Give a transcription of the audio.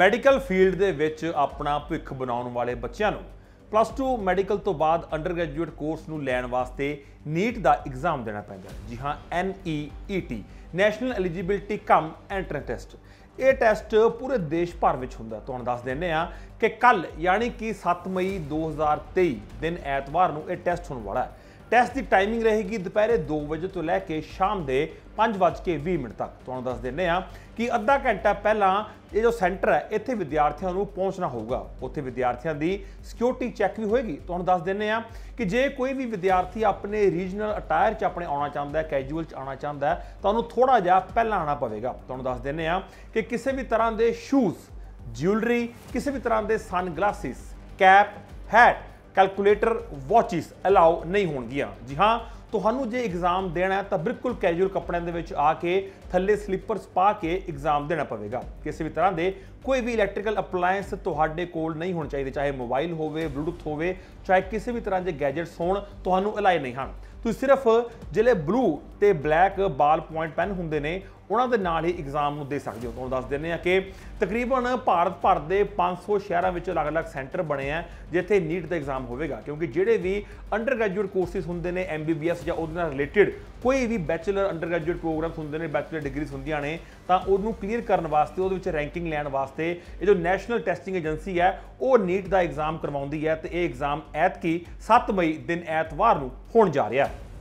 medical field ਦੇ ਵਿੱਚ ਆਪਣਾ ਭਵਿੱਖ ਬਣਾਉਣ ਵਾਲੇ ਬੱਚਿਆਂ ਨੂੰ ਪਲੱਸ 2 ਮੈਡੀਕਲ ਤੋਂ ਬਾਅਦ ਅੰਡਰ ਗ੍ਰੈਜੂਏਟ ਕੋਰਸ ਨੂੰ ਲੈਣ ਵਾਸਤੇ ਨੀਟ ਦਾ ਐਗਜ਼ਾਮ ਦੇਣਾ ਪੈਂਦਾ ਹੈ ਜੀ ਹਾਂ ਟੀ national eligibility cum entrance test ਇਹ ਟੈਸਟ ਪੂਰੇ ਦੇਸ਼ ਭਰ ਵਿੱਚ ਹੁੰਦਾ ਤੁਹਾਨੂੰ ਦੱਸ ਦਿੰਨੇ ਆ ਕਿ ਕੱਲ ਯਾਨੀ ਕਿ 7 ਮਈ 2023 ਦਿਨ ਐਤਵਾਰ ਨੂੰ ਇਹ ਟੈਸਟ ਹੋਣ ਵਾਲਾ ਹੈ ਟੈਸਟ ਦੀ ਟਾਈਮਿੰਗ ਰਹੇਗੀ ਦੁਪਹਿਰੇ 2 ਵਜੇ ਤੋਂ ਲੈ ਕੇ ਸ਼ਾਮ ਦੇ 5:20 ਮਿੰਟ ਤੱਕ ਤੁਹਾਨੂੰ ਦੱਸ ਦਿੰਨੇ ਆ ਕਿ ਅੱਧਾ ਘੰਟਾ ਪਹਿਲਾਂ ਇਹ ਜੋ ਸੈਂਟਰ ਹੈ ਇੱਥੇ ਵਿਦਿਆਰਥੀਆਂ ਨੂੰ ਪਹੁੰਚਣਾ ਹੋਊਗਾ ਉੱਥੇ ਵਿਦਿਆਰਥੀਆਂ ਦੀ ਸਿਕਿਉਰਿਟੀ ਚੈੱਕ ਵੀ ਹੋਏਗੀ ਤੁਹਾਨੂੰ ਦੱਸ ਦਿੰਨੇ ਆ ਕਿ ਜੇ ਕੋਈ ਵੀ ਵਿਦਿਆਰਥੀ ਆਪਣੇ ਰੀਜਨਲ ਅਟਾਇਰ 'ਚ ਆਪਣੇ ਆਉਣਾ ਚਾਹੁੰਦਾ ਹੈ ਕੈਜੂਅਲ 'ਚ ਆਉਣਾ ਚਾਹੁੰਦਾ ਹੈ ਤਾਂ ਉਹਨੂੰ ਥੋੜਾ ਜਿਹਾ ਪਹਿਲਾਂ ਆਉਣਾ ਪਵੇਗਾ ਤੁਹਾਨੂੰ ਦੱਸ ਦਿੰਨੇ ਆ ਕਿ ਕਿਸੇ ਵੀ ਤਰ੍ਹਾਂ ਦੇ ਸ਼ੂਜ਼ ਜਿਊਲਰੀ ਕਿਸੇ ਵੀ ਤਰ੍ਹਾਂ ਦੇ sunglasses cap hat calculator watches allow ਨਹੀਂ ਹੋਣਗੀਆਂ ਜੀ ਹਾਂ ਤੁਹਾਨੂੰ ਜੇ ਐਗਜ਼ਾਮ ਦੇਣਾ ਹੈ ਤਾਂ ਬਿਲਕੁਲ ਕੈਜੂਅਲ ਕੱਪੜਿਆਂ ਦੇ ਵਿੱਚ ਆ ਕੇ ਥੱਲੇ ਸਲੀਪਰਸ ਪਾ ਕੇ ਐਗਜ਼ਾਮ ਦੇਣਾ ਪਵੇਗਾ ਕਿਸੇ ਵੀ ਤਰ੍ਹਾਂ ਦੇ ਕੋਈ ਵੀ ਇਲੈਕਟ੍ਰੀਕਲ ਅਪਲਾਈਐਂਸ ਤੁਹਾਡੇ ਕੋਲ ਨਹੀਂ ਹੋਣ ਚਾਹੀਦੇ ਚਾਹੇ ਮੋਬਾਈਲ ਹੋਵੇ ਬਲੂਟੁੱਥ ਹੋਵੇ ਚਾਹੇ ਕਿਸੇ ਵੀ ਤਰ੍ਹਾਂ ਦੇ ਗੈਜਟਸ ਹੋਣ ਤੁਹਾਨੂੰ ਅਲਾਈ ਨਹੀਂ ਹਨ ਤੁਸੀਂ ਸਿਰਫ ਜਿਹੜੇ ਬਲੂ ਤੇ ਬਲੈਕ ਬਾਲ ਪੁਆਇੰਟ ਪੈਨ ਹੁੰਦੇ ਨੇ ਉਹਨਾਂ ਦੇ ਨਾਲ ਹੀ ਐਗਜ਼ਾਮ ਨੂੰ ਦੇ ਸਕਦੇ ਹੋ ਤੁਹਾਨੂੰ ਦੱਸ ਦਿੰਨੇ ਆ ਕਿ ਤਕਰੀਬਨ ਭਾਰਤ ਭਰ ਦੇ 500 ਸ਼ਹਿਰਾਂ ਵਿੱਚ ਅਲੱਗ-ਅਲੱਗ ਸੈਂਟਰ ਬਣੇ ਆ ਜਿੱਥੇ ਨੀਟ ਦਾ ਐਗਜ਼ਾਮ ਹੋਵੇਗਾ ਕਿਉਂਕਿ ਜਿਹੜੇ ਵੀ ਅੰਡਰ ਗ੍ਰੈਜੂਏਟ ਕੋਰਸਿਸ ਹੁੰਦੇ ਨੇ ਐਮਬੀਬੀਐਸ ਜਾਂ ਉਹਦੇ ਨਾਲ ਰਿਲੇਟਡ ਕੋਈ ਵੀ ਬੈਚਲਰ ਅੰਡਰ ਗ੍ਰੈਜੂਏਟ ਪ੍ਰੋਗਰਾਮਸ ਹੁੰਦੇ ਨੇ ਬੈਚਲਰ ਡਿਗਰੀਜ਼ ਹੁੰਦੀਆਂ ਨੇ ਤਾਂ ਉਹਨੂੰ ਕਲੀਅਰ ਕਰਨ ਵਾਸਤੇ ਉਹਦੇ ਵਿੱਚ ਰੈਂਕਿੰਗ ਲੈਣ ਵਾਸਤੇ ਇਹ ਜੋ ਨੈਸ਼ਨਲ ਟੈਸਟਿੰਗ ਏਜੰਸੀ ਹੈ ਉਹ ਨੀਟ ਦਾ ਐਗਜ਼ਾਮ ਕਰਵਾਉਂਦੀ ਹੈ ਤੇ ਇਹ ਐਗਜ਼ਾਮ ਐਤ ਕੀ 7 ਮਈ ਦਿਨ ਐਤਵਾਰ ਨੂੰ ਹੋਣ ਜਾ ਰਿਹਾ ਹੈ